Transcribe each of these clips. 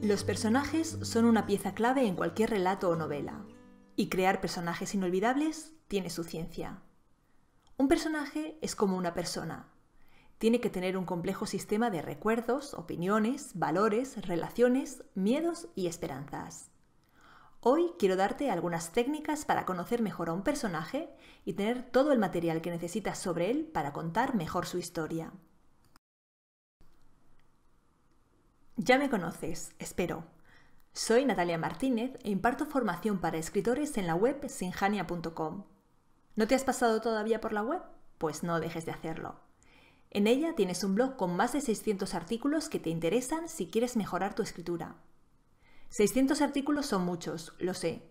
Los personajes son una pieza clave en cualquier relato o novela, y crear personajes inolvidables tiene su ciencia. Un personaje es como una persona. Tiene que tener un complejo sistema de recuerdos, opiniones, valores, relaciones, miedos y esperanzas. Hoy quiero darte algunas técnicas para conocer mejor a un personaje y tener todo el material que necesitas sobre él para contar mejor su historia. Ya me conoces, espero. Soy Natalia Martínez e imparto formación para escritores en la web sinjania.com. ¿No te has pasado todavía por la web? Pues no dejes de hacerlo. En ella tienes un blog con más de 600 artículos que te interesan si quieres mejorar tu escritura. 600 artículos son muchos, lo sé.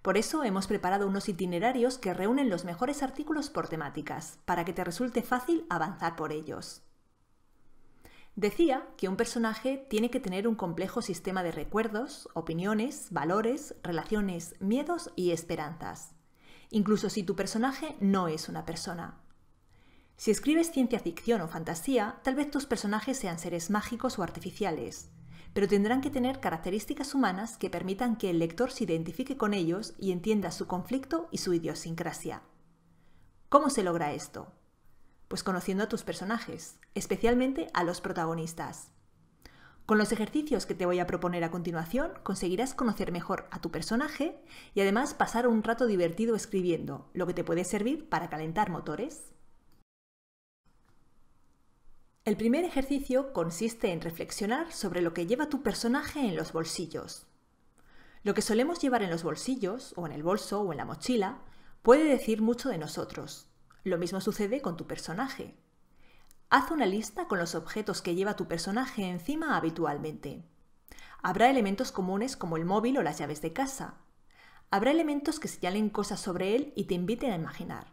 Por eso hemos preparado unos itinerarios que reúnen los mejores artículos por temáticas, para que te resulte fácil avanzar por ellos. Decía que un personaje tiene que tener un complejo sistema de recuerdos, opiniones, valores, relaciones, miedos y esperanzas, incluso si tu personaje no es una persona. Si escribes ciencia ficción o fantasía, tal vez tus personajes sean seres mágicos o artificiales, pero tendrán que tener características humanas que permitan que el lector se identifique con ellos y entienda su conflicto y su idiosincrasia. ¿Cómo se logra esto? Pues conociendo a tus personajes, especialmente a los protagonistas. Con los ejercicios que te voy a proponer a continuación, conseguirás conocer mejor a tu personaje y además pasar un rato divertido escribiendo, lo que te puede servir para calentar motores. El primer ejercicio consiste en reflexionar sobre lo que lleva tu personaje en los bolsillos. Lo que solemos llevar en los bolsillos, o en el bolso, o en la mochila, puede decir mucho de nosotros. Lo mismo sucede con tu personaje. Haz una lista con los objetos que lleva tu personaje encima habitualmente. Habrá elementos comunes como el móvil o las llaves de casa. Habrá elementos que señalen cosas sobre él y te inviten a imaginar.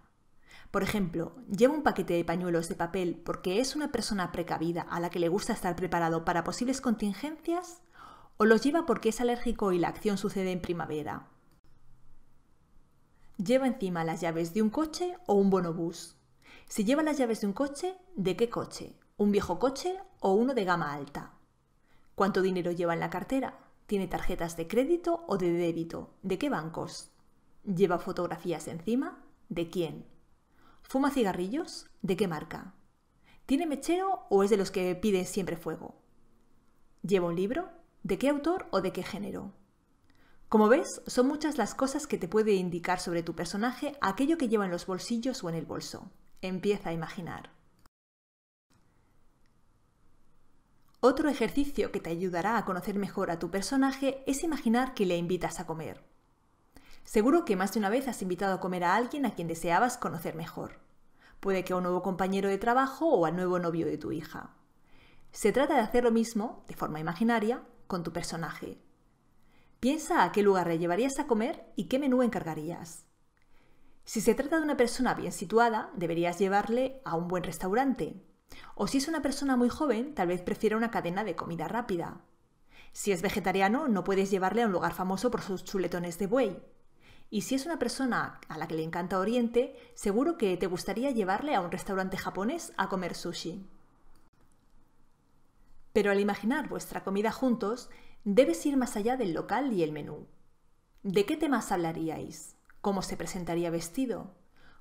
Por ejemplo, lleva un paquete de pañuelos de papel porque es una persona precavida a la que le gusta estar preparado para posibles contingencias, o los lleva porque es alérgico y la acción sucede en primavera. ¿Lleva encima las llaves de un coche o un bonobús? Si lleva las llaves de un coche, ¿de qué coche? ¿Un viejo coche o uno de gama alta? ¿Cuánto dinero lleva en la cartera? ¿Tiene tarjetas de crédito o de débito? ¿De qué bancos? ¿Lleva fotografías encima? ¿De quién? ¿Fuma cigarrillos? ¿De qué marca? ¿Tiene mechero o es de los que piden siempre fuego? ¿Lleva un libro? ¿De qué autor o de qué género? Como ves, son muchas las cosas que te puede indicar sobre tu personaje aquello que lleva en los bolsillos o en el bolso. Empieza a imaginar. Otro ejercicio que te ayudará a conocer mejor a tu personaje es imaginar que le invitas a comer. Seguro que más de una vez has invitado a comer a alguien a quien deseabas conocer mejor. Puede que a un nuevo compañero de trabajo o al nuevo novio de tu hija. Se trata de hacer lo mismo, de forma imaginaria, con tu personaje. Piensa a qué lugar le llevarías a comer y qué menú encargarías. Si se trata de una persona bien situada, deberías llevarle a un buen restaurante. O si es una persona muy joven, tal vez prefiera una cadena de comida rápida. Si es vegetariano, no puedes llevarle a un lugar famoso por sus chuletones de buey. Y si es una persona a la que le encanta Oriente, seguro que te gustaría llevarle a un restaurante japonés a comer sushi. Pero al imaginar vuestra comida juntos, debes ir más allá del local y el menú. ¿De qué temas hablaríais? ¿Cómo se presentaría vestido?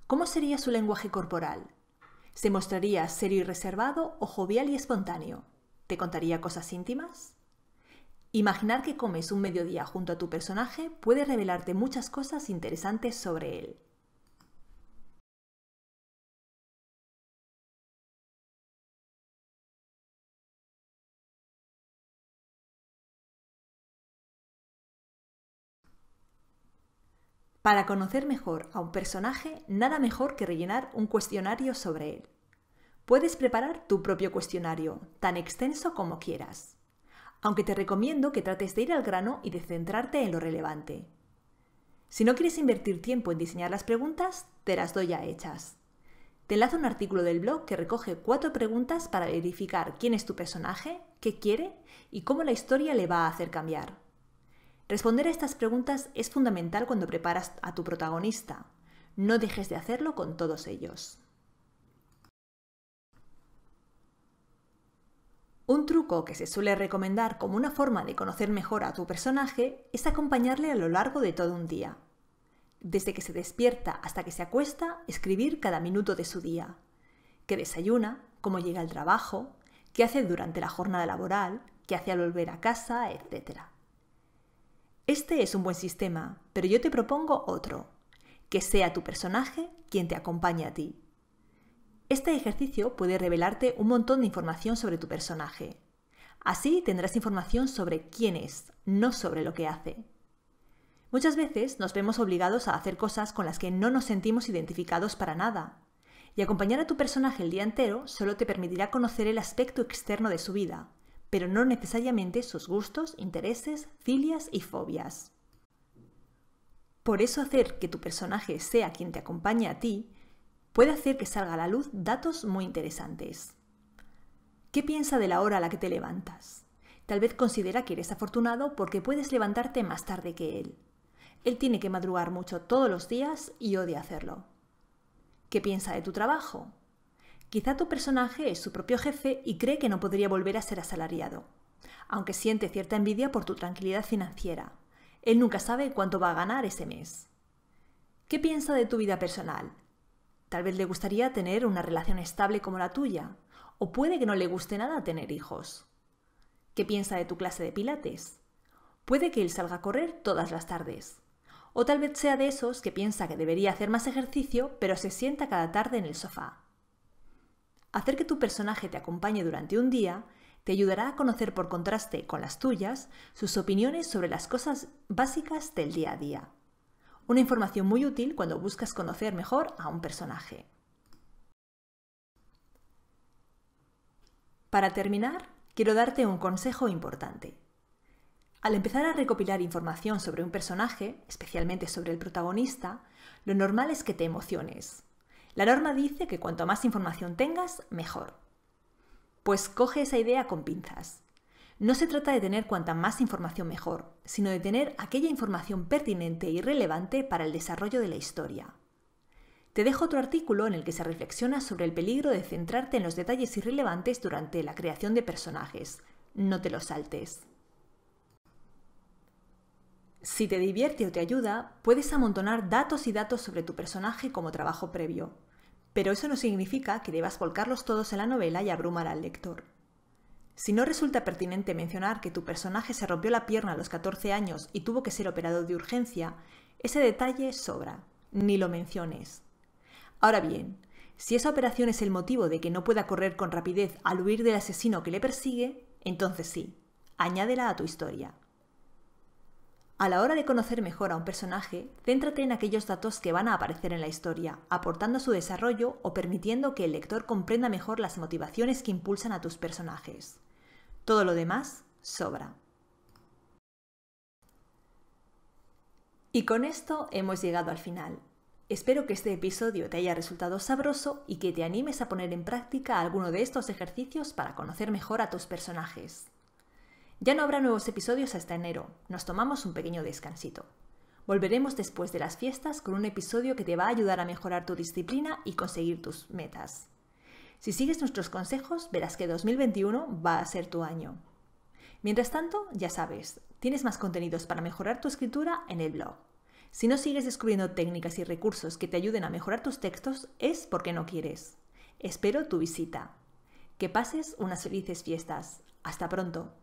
¿Cómo sería su lenguaje corporal? ¿Se mostraría serio y reservado o jovial y espontáneo? ¿Te contaría cosas íntimas? Imaginar que comes un mediodía junto a tu personaje puede revelarte muchas cosas interesantes sobre él. Para conocer mejor a un personaje, nada mejor que rellenar un cuestionario sobre él. Puedes preparar tu propio cuestionario, tan extenso como quieras, aunque te recomiendo que trates de ir al grano y de centrarte en lo relevante. Si no quieres invertir tiempo en diseñar las preguntas, te las doy ya hechas. Te enlazo un artículo del blog que recoge cuatro preguntas para verificar quién es tu personaje, qué quiere y cómo la historia le va a hacer cambiar. Responder a estas preguntas es fundamental cuando preparas a tu protagonista. No dejes de hacerlo con todos ellos. Un truco que se suele recomendar como una forma de conocer mejor a tu personaje es acompañarle a lo largo de todo un día. Desde que se despierta hasta que se acuesta, escribir cada minuto de su día. Qué desayuna, cómo llega al trabajo, qué hace durante la jornada laboral, qué hace al volver a casa, etc. Este es un buen sistema, pero yo te propongo otro, que sea tu personaje quien te acompañe a ti. Este ejercicio puede revelarte un montón de información sobre tu personaje. Así tendrás información sobre quién es, no sobre lo que hace. Muchas veces nos vemos obligados a hacer cosas con las que no nos sentimos identificados para nada. Y acompañar a tu personaje el día entero solo te permitirá conocer el aspecto externo de su vida, pero no necesariamente sus gustos, intereses, filias y fobias. Por eso hacer que tu personaje sea quien te acompañe a ti puede hacer que salga a la luz datos muy interesantes. ¿Qué piensa de la hora a la que te levantas? Tal vez considera que eres afortunado porque puedes levantarte más tarde que él. Él tiene que madrugar mucho todos los días y odia hacerlo. ¿Qué piensa de tu trabajo? Quizá tu personaje es su propio jefe y cree que no podría volver a ser asalariado, aunque siente cierta envidia por tu tranquilidad financiera. Él nunca sabe cuánto va a ganar ese mes. ¿Qué piensa de tu vida personal? Tal vez le gustaría tener una relación estable como la tuya, o puede que no le guste nada tener hijos. ¿Qué piensa de tu clase de pilates? Puede que él salga a correr todas las tardes. O tal vez sea de esos que piensa que debería hacer más ejercicio, pero se sienta cada tarde en el sofá. Hacer que tu personaje te acompañe durante un día te ayudará a conocer por contraste con las tuyas sus opiniones sobre las cosas básicas del día a día. Una información muy útil cuando buscas conocer mejor a un personaje. Para terminar, quiero darte un consejo importante. Al empezar a recopilar información sobre un personaje, especialmente sobre el protagonista, lo normal es que te emociones. La norma dice que cuanto más información tengas, mejor. Pues coge esa idea con pinzas. No se trata de tener cuanta más información mejor, sino de tener aquella información pertinente y relevante para el desarrollo de la historia. Te dejo otro artículo en el que se reflexiona sobre el peligro de centrarte en los detalles irrelevantes durante la creación de personajes. No te los saltes. Si te divierte o te ayuda, puedes amontonar datos y datos sobre tu personaje como trabajo previo, pero eso no significa que debas volcarlos todos en la novela y abrumar al lector. Si no resulta pertinente mencionar que tu personaje se rompió la pierna a los 14 años y tuvo que ser operado de urgencia, ese detalle sobra, ni lo menciones. Ahora bien, si esa operación es el motivo de que no pueda correr con rapidez al huir del asesino que le persigue, entonces sí, añádela a tu historia. A la hora de conocer mejor a un personaje, céntrate en aquellos datos que van a aparecer en la historia, aportando su desarrollo o permitiendo que el lector comprenda mejor las motivaciones que impulsan a tus personajes. Todo lo demás sobra. Y con esto hemos llegado al final. Espero que este episodio te haya resultado sabroso y que te animes a poner en práctica alguno de estos ejercicios para conocer mejor a tus personajes. Ya no habrá nuevos episodios hasta enero. Nos tomamos un pequeño descansito. Volveremos después de las fiestas con un episodio que te va a ayudar a mejorar tu disciplina y conseguir tus metas. Si sigues nuestros consejos, verás que 2021 va a ser tu año. Mientras tanto, ya sabes, tienes más contenidos para mejorar tu escritura en el blog. Si no sigues descubriendo técnicas y recursos que te ayuden a mejorar tus textos, es porque no quieres. Espero tu visita. Que pases unas felices fiestas. Hasta pronto.